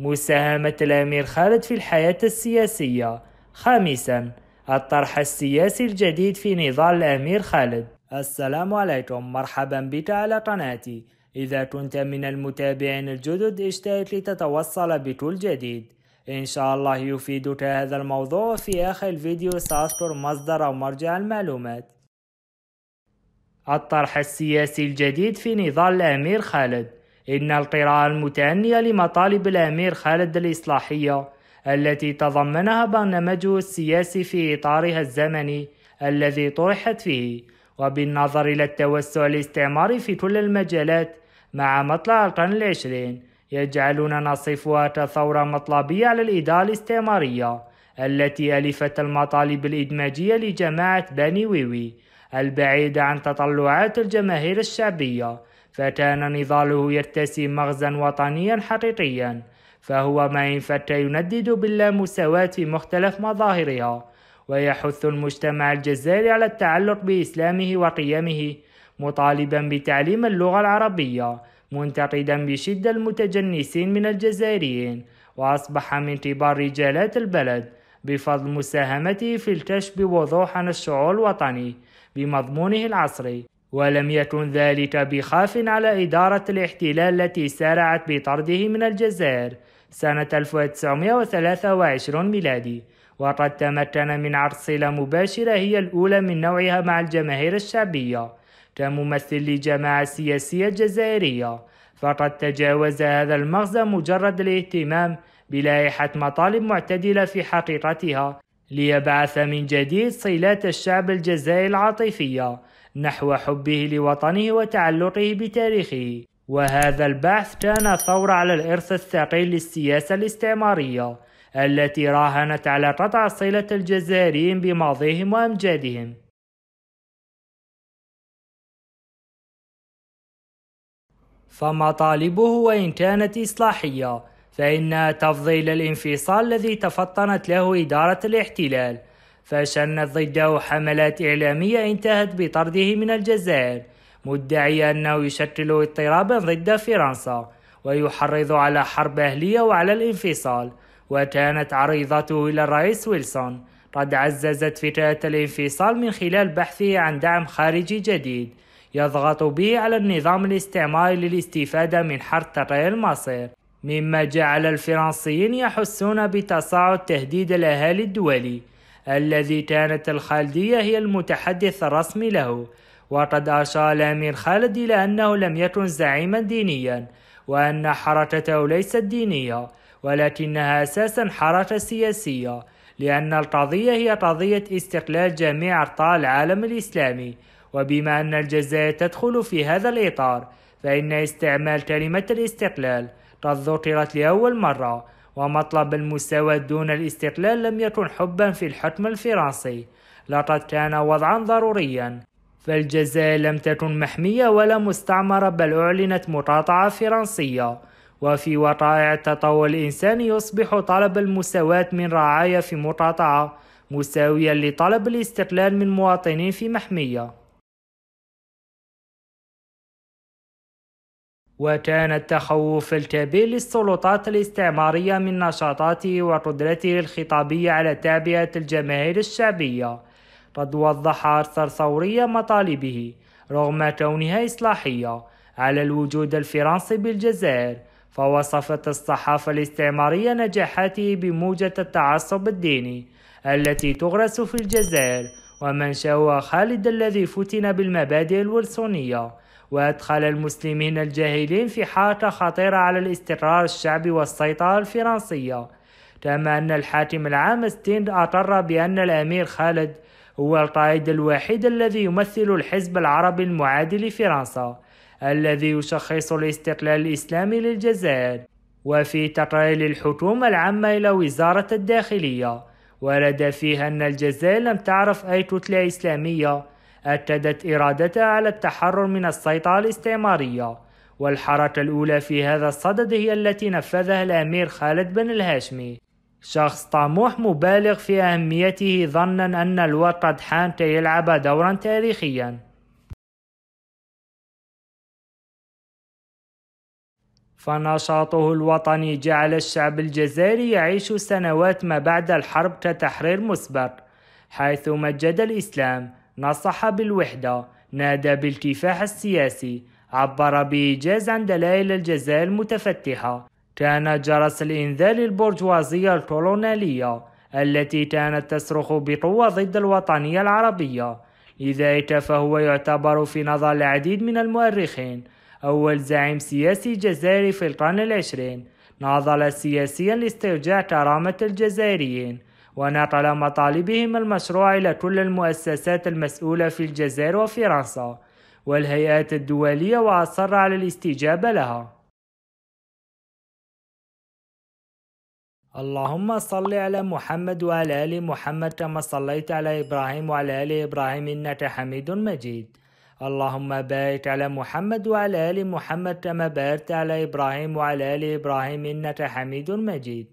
مساهمة الأمير خالد في الحياة السياسية خامسا الطرح السياسي الجديد في نضال الأمير خالد السلام عليكم مرحبا بك على قناتي إذا كنت من المتابعين الجدد اشترك لتتوصل بكل جديد إن شاء الله يفيدك هذا الموضوع في آخر الفيديو سأذكر مصدر أو مرجع المعلومات الطرح السياسي الجديد في نضال الأمير خالد إن القراءة المتأنية لمطالب الأمير خالد الإصلاحية التي تضمنها برنامجه السياسي في إطارها الزمني الذي طرحت فيه وبالنظر إلى التوسع الاستعماري في كل المجالات مع مطلع القرن العشرين يجعلنا نصفها كثورة مطلبية على الإدارة الاستعمارية التي ألفت المطالب الإدماجية لجماعة بني ويوي البعيدة عن تطلعات الجماهير الشعبية فكان نضاله يرتسي مغزا وطنيا حقيقيا فهو ما إن فك يندد باللامساواة في مختلف مظاهرها ويحث المجتمع الجزائري على التعلق بإسلامه وقيمه مطالبا بتعليم اللغة العربية منتقدا بشدة المتجنسين من الجزائريين وأصبح من كبار رجالات البلد بفضل مساهمته في الكشف بوضوح عن الشعور الوطني بمضمونه العصري ولم يكن ذلك بخاف على إدارة الاحتلال التي سارعت بطرده من الجزائر سنة 1923 ميلادي وقد تمكن من عرض صلة مباشرة هي الأولى من نوعها مع الجماهير الشعبية كممثل لجماعة سياسية جزائرية فقد تجاوز هذا المغزى مجرد الاهتمام بلائحة مطالب معتدلة في حقيقتها ليبعث من جديد صلات الشعب الجزائري العاطفية نحو حبه لوطنه وتعلقه بتاريخه وهذا البحث كان ثورة على الإرث الثقيل للسياسة الاستعمارية التي راهنت على قطع صلة الجزائريين بماضيهم وأمجادهم فمطالبه وإن كانت إصلاحية فإنها تفضي إلى الانفصال الذي تفطنت له إدارة الاحتلال فشنت ضده حملات إعلامية انتهت بطرده من الجزائر مدعيا أنه يشكل اضطرابا ضد فرنسا ويحرض على حرب أهلية وعلى الانفصال وكانت عريضته إلى الرئيس ويلسون قد عززت فكرة الانفصال من خلال بحثه عن دعم خارجي جديد يضغط به على النظام الاستعماري للاستفادة من حرب تطهير المصير مما جعل الفرنسيين يحسون بتصاعد تهديد الأهالي الدولي الذي كانت الخالدية هي المتحدث الرسمي له وقد أشار الأمير خالد إلى أنه لم يكن زعيما دينيا وأن حركته ليست دينية ولكنها أساسا حركة سياسية لأن القضية هي قضية استقلال جميع أرطاء العالم الإسلامي وبما أن الجزائر تدخل في هذا الإطار فإن استعمال كلمة الاستقلال قد ذكرت لأول مرة ومطلب المساواة دون الاستقلال لم يكن حبا في الحكم الفرنسي لقد كان وضعا ضروريا فالجزائر لم تكن محمية ولا مستعمرة بل أعلنت مقاطعة فرنسية وفي وقائع التطور الإنساني يصبح طلب المساواة من رعايا في مقاطعة مساويا لطلب الاستقلال من مواطنين في محمية وكان التخوف الكبير للسلطات الاستعمارية من نشاطاته وقدرته الخطابية على تعبئة الجماهير الشعبية قد وضح أرثر ثورية مطالبه رغم كونها إصلاحية على الوجود الفرنسي بالجزائر فوصفت الصحافة الاستعمارية نجاحاته بموجة التعصب الديني التي تغرس في الجزائر ومنشأها خالد الذي فتن بالمبادئ الولسونية وأدخل المسلمين الجاهلين في حالة خطيرة على الاستقرار الشعبي والسيطرة الفرنسية كما أن الحاكم العام ستيند أقر بأن الأمير خالد هو القائد الوحيد الذي يمثل الحزب العربي المعادي لفرنسا الذي يشخص الاستقلال الإسلامي للجزائر وفي تقرير الحكومة العامة إلى وزارة الداخلية ورد فيها أن الجزائر لم تعرف أي كتلة إسلامية أكدت إرادتها على التحرر من السيطرة الاستعمارية والحركة الأولى في هذا الصدد هي التي نفذها الأمير خالد بن الهاشمي شخص طموح مبالغ في أهميته ظنا أن الوقت قد حان كي يلعب دورا تاريخيا فنشاطه الوطني جعل الشعب الجزائري يعيش سنوات ما بعد الحرب كتحرير مسبق حيث مجد الإسلام نصح بالوحدة نادى بالكفاح السياسي عبر بإيجاز عن دلائل الجزائر المتفتحة كان جرس الإنذال البرجوازية الكولونالية التي كانت تصرخ بقوة ضد الوطنية العربية لذلك فهو يعتبر في نظر العديد من المؤرخين أول زعيم سياسي جزائري في القرن العشرين ناضل سياسيا لاسترجاع كرامة الجزائريين ونقل مطالبهم المشروع إلى كل المؤسسات المسؤولة في الجزائر وفرنسا والهيئات الدولية وأصر على الاستجابة لها اللهم صل على محمد وعلى آل محمد كما صليت على إبراهيم وعلى آل إبراهيم إنك حميد مجيد اللهم بارك على محمد وعلى آل محمد كما باركت على إبراهيم وعلى آل إبراهيم إنك حميد مجيد